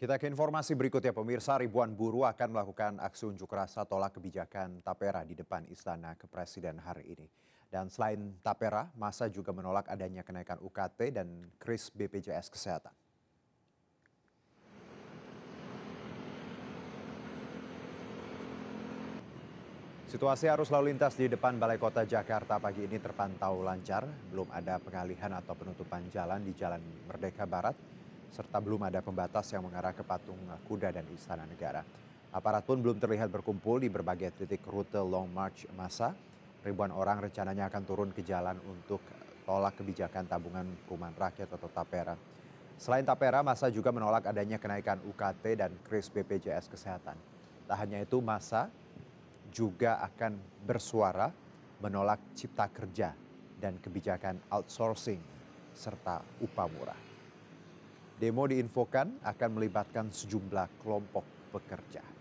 Kita ke informasi berikutnya pemirsa ribuan buruh akan melakukan aksi unjuk rasa tolak kebijakan Tapera di depan Istana Kepresiden hari ini. Dan selain Tapera, masa juga menolak adanya kenaikan UKT dan kris BPJS Kesehatan. Situasi arus lalu lintas di depan Balai Kota Jakarta pagi ini terpantau lancar. Belum ada pengalihan atau penutupan jalan di Jalan Merdeka Barat serta belum ada pembatas yang mengarah ke patung kuda dan istana negara. Aparat pun belum terlihat berkumpul di berbagai titik rute Long March masa. Ribuan orang rencananya akan turun ke jalan untuk tolak kebijakan tabungan perumahan rakyat atau TAPERA. Selain TAPERA, masa juga menolak adanya kenaikan UKT dan kris BPJS Kesehatan. Tak hanya itu, masa juga akan bersuara menolak cipta kerja dan kebijakan outsourcing serta upah murah. Demo diinfokan akan melibatkan sejumlah kelompok pekerja.